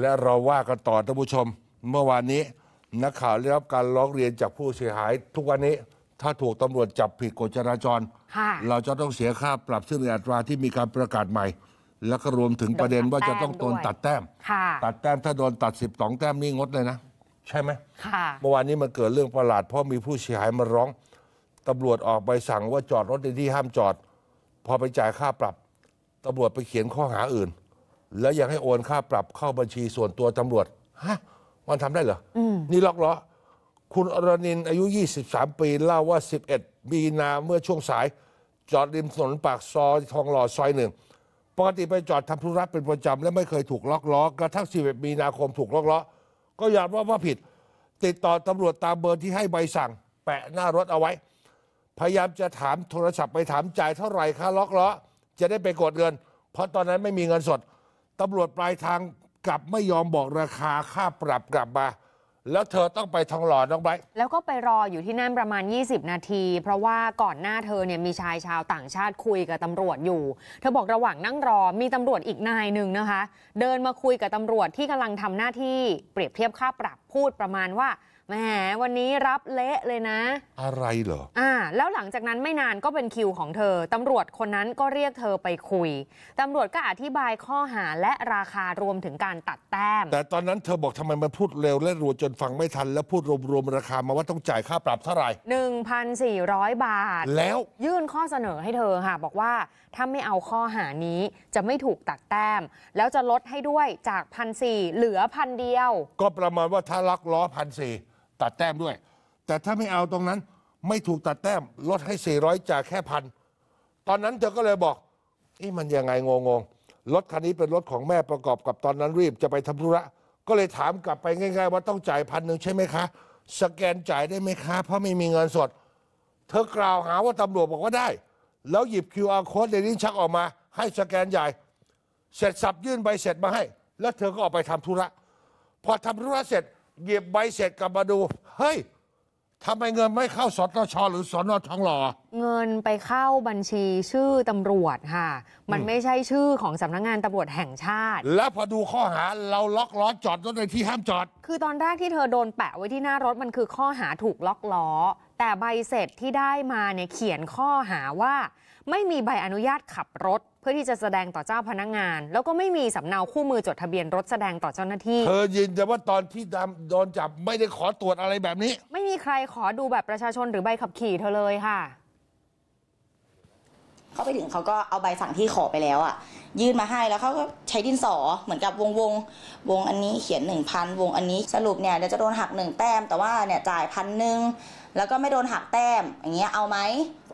และเราว่ากันต่อท่านผู้ชมเมื่อวานนี้นักข่าวได้รับการร้องเรียนจากผู้เสียหายทุกวันนี้ถ้าถูกตำรวจจับผิดกฎจราจรเราจะต้องเสียค่าปรับซึ่งอัตราที่มีการประกาศใหม่ และก็รวมถึงประเด็นว่าจะต้องโดนตัดแต้มตัดแต้มถ้าโดนตัด12แต้มนี่งดเลยนะ ใช่ไหมเมื่อวานนี้มันเกิดเรื่องประหลาด เพราะมีผู้เสียหายมาร้องตำรวจออกใบสั่งว่าจอดรถในที่ห้ามจอดพอไปจ่ายค่าปรับตำรวจไปเขียนข้อหาอื่นแล้วยังให้โอนค่าปรับเข้าบัญชีส่วนตัวตำรวจฮะ มันทำได้เหรออนี่ล็อกล้อคุณอรนินอายุ 23 ปีเล่าว่า 11มีนาเมื่อช่วงสาย จอดริมถนนปากซอยทองหล่อซอยหนึ่งปกติไปจอดทำธุระเป็นประจำ และไม่เคยถูกล็อกล้อกระทั่ง11มีนาคมถูกล็อกล้อก็ยอมรับว่าผิด ติดต่อตำรวจตามเบอร์ที่ให้ใบสั่งแปะหน้ารถเอาไว้ พยายามจะถามโทรศัพท์ไปถามจ่ายเท่าไหร่ค่าล็อกล้อจะได้ไปกดเงิน เพราะตอนนั้นไม่มีเงินสดตำรวจปลายทางกลับไม่ยอมบอกราคาค่าปรับกลับมาแล้วเธอต้องไปทองหล่อน้องไบร์แล้วก็ไปรออยู่ที่นั่นประมาณ 20 นาที เพราะว่าก่อนหน้าเธอเนี่ยมีชายชาวต่างชาติคุยกับตำรวจอยู่ เธอบอกระหว่างนั่งรอมีตำรวจอีกนายหนึ่งนะคะ เดินมาคุยกับตำรวจที่กำลังทำหน้าที่เปรียบเทียบค่าปรับพูดประมาณว่าแหมวันนี้รับเละเลยนะ อะไรเหรอ อ่า แล้วหลังจากนั้นไม่นานก็เป็นคิวของเธอ ตำรวจคนนั้นก็เรียกเธอไปคุย ตำรวจก็อธิบายข้อหาและราคารวมถึงการตัดแต้ม แต่ตอนนั้นเธอบอกทำไมมันพูดเร็วและรัวจนฟังไม่ทันแล้วพูดรวมรวมราคามาว่าต้องจ่ายค่าปรับเท่าไหร่1,400 บาท แล้วยื่นข้อเสนอให้เธอค่ะบอกว่าถ้าไม่เอาข้อหานี้จะไม่ถูกตัดแต้มแล้วจะลดให้ด้วยจากพันสี่เหลือพันเดียวก็ประมาณว่าถ้าลักล้อพันสี่ตัดแต้มด้วย แต่ถ้าไม่เอาตรงนั้นไม่ถูกตัดแต้ม ลดให้ 400 จากแค่พันตอนนั้นเธอก็เลยบอกนี่มันยังไงงงงรถคันนี้เป็นรถของแม่ประกอบกับตอนนั้นรีบจะไปทำธุระ ก็เลยถามกลับไปง่าย ๆ ว่าต้องจ่ายพันหนึ่งใช่ไหมคะ สแกนจ่ายได้ไหมคะเพราะไม่มีเงินสด เธอกล่าวหาว่าตำรวจบอกว่าได้ แล้วหยิบ QR code ในนิ้นชักออกมา ให้สแกนใหญ่ เสร็จสับยื่นใบเสร็จมาให้ แล้วเธอก็ออกไปทำธุระพอทำธุระเสร็จหยิบใบเสร็จกลับมาดู เฮ้ย ทำไมเงินไม่เข้าสนชหรือสนทองหล่อเงินไปเข้าบัญชีชื่อตำรวจค่ะ มันไม่ใช่ชื่อของสำนักงงานตำรวจแห่งชาติ แล้วพอดูข้อหาเราล็อกล้อจอดรถในที่ห้ามจอด คือตอนแรกที่เธอโดนแปะไว้ที่หน้ารถมันคือข้อหาถูกล็อกล้อแต่ใบเสร็จที่ได้มาเนี่ยเขียนข้อหาว่า ไม่มีใบอนุญาตขับรถ เพื่อที่จะแสดงต่อเจ้าพนักงงาน แล้วก็ไม่มีสำเนาคู่มือจดทะเบียนรถแสดงต่อเจ้าหน้าที่ เธอยืนยันว่าตอนที่ดำโดนจับไม่ได้ขอตรวจอะไรแบบนี้ ไม่มีใครขอดูแบบประชาชนหรือใบขับขี่เธอเลยค่ะ็ไปถึงเขาก็เอาใบสั่งที่ขอไปแล้วอะ่ะ ยื่นมาให้แล้วเขาก็ใช้ดินสอเหมือนกับวงวงวงอันนี้เขียน1พันวงอันนี้สรุปเนี่ยเดี๋ยวจะโดนหักหนึ่งแต้มแต่ว่าเนี่ยจ่ายพันหนึ่งแล้วก็ไม่โดนหักแต้มอย่างเงี้ยเอาไหม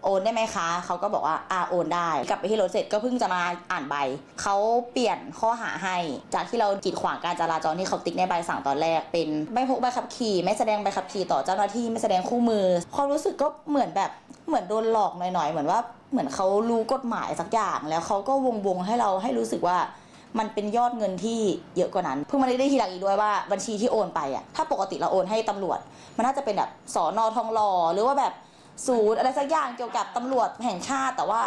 โอน ได้ไหมคะเขาก็บอกว่าอ่าโอนได้กลับไปที่รถเสร็จก็เพิ่งจะมาอ่านใบเขาเปลี่ยนข้อหาให้ จากที่เรากีดขวางการจราจรที่เขาติ๊กในใบสั่งตอนแรกเป็นไม่พกใบขับขี่ไม่แสดงใบขับขี่ต่อเจ้าหน้าที่ไม่แสดงคู่มือความรู้สึกก็เหมือนแบบเหมือนโดนหลอกหน่อยๆเหมือนว่าเหมือนเขารู้กฎหมายสักอย่างแล้วเขาก็วงวงให้เราให้รู้สึกว่า มันเป็นยอดเงินที่เยอะกว่านั้น เพิ่งมาได้ได้ทีหลังอีกด้วยว่าบัญชีที่โอนไปอะถ้าปกติเราโอนให้ตำรวจ มันน่าจะเป็นแบบสอนอทองหล่อหรือว่าแบบศูนย์อะไรสักอย่างเกี่ยวกับตำรวจแห่งชาติ แต่ว่า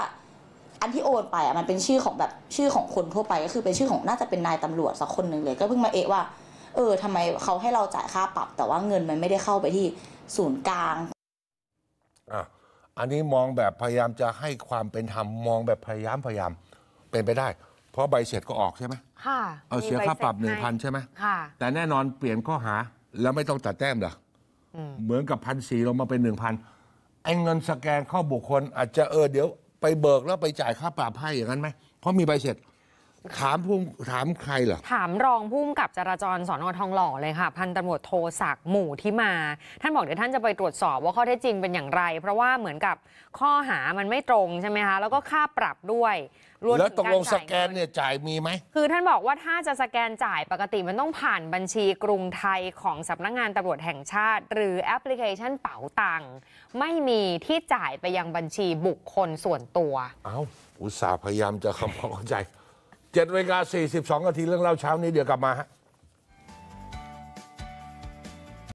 อันที่โอนไปอ่ะ มันเป็นชื่อของแบบชื่อของคนทั่วไปก็คือเป็นชื่อของน่าจะเป็นนายตำรวจสักคนหนึ่งเลย ก็เพิ่งมาเอะว่า เออทำไมเขาให้เราจ่ายค่าปรับ แต่ว่าเงินมันไม่ได้เข้าไปที่ศูนย์กลางอ่ะอันนี้มองแบบพยายามจะให้ความเป็นธรรมมองแบบพยายามพยายาม เป็นไปได้ เพราะใบเสร็จก็ออกใช่ไหมค่ะเอาเสียค่าปรับหนึ่งพันใช่ไหมค่ะแต่แน่นอนเปลี่ยนข้อหาแล้วไม่ต้องตัดแต้มหรอเหมือนกับพันสี่ลงมาเป็นหนึ่งพันไอ้เงินสแกนข้อบุคคล อาจจะเออเดี๋ยวไปเบิกแล้วไปจ่ายค่าปรับให้อย่างนั้นไหมเพราะมีใบเสร็จถามภูมิถามใครเหรอถามรองผู้ิกับจราจรสอนอทองหล่อเลยค่ะพันตำรวจโทศักดิ์หมู่ที่มา ท่านบอกเดี๋ยวท่านจะไปตรวจสอบว่าข้อเท็จจริงเป็นอย่างไร เพราะว่าเหมือนกับข้อหามันไม่ตรงใช่ไหมคะแล้วก็ค่าปรับด้วยรวมแล้วตกางสแกนเนี่ยจ่ายมีไหมคือท่านบอกว่าถ้าจะสแกนจ่ายปกติมันต้องผ่านบัญชีกรุงไทยของสำนักงงานตำรวจแห่งชาติ หรือแอปพลิเคชันเป๋าตังค์ไม่มีที่จ่ายไปยังบัญชีบุคคลส่วนตัว เอา้าอุตส่าห์พยายามจะคำเข้าใจเจ็ดเวลาสี่สิบสองนาทีเรื่องเล่าเช้านี้เดี๋ยวกลับมาฮะ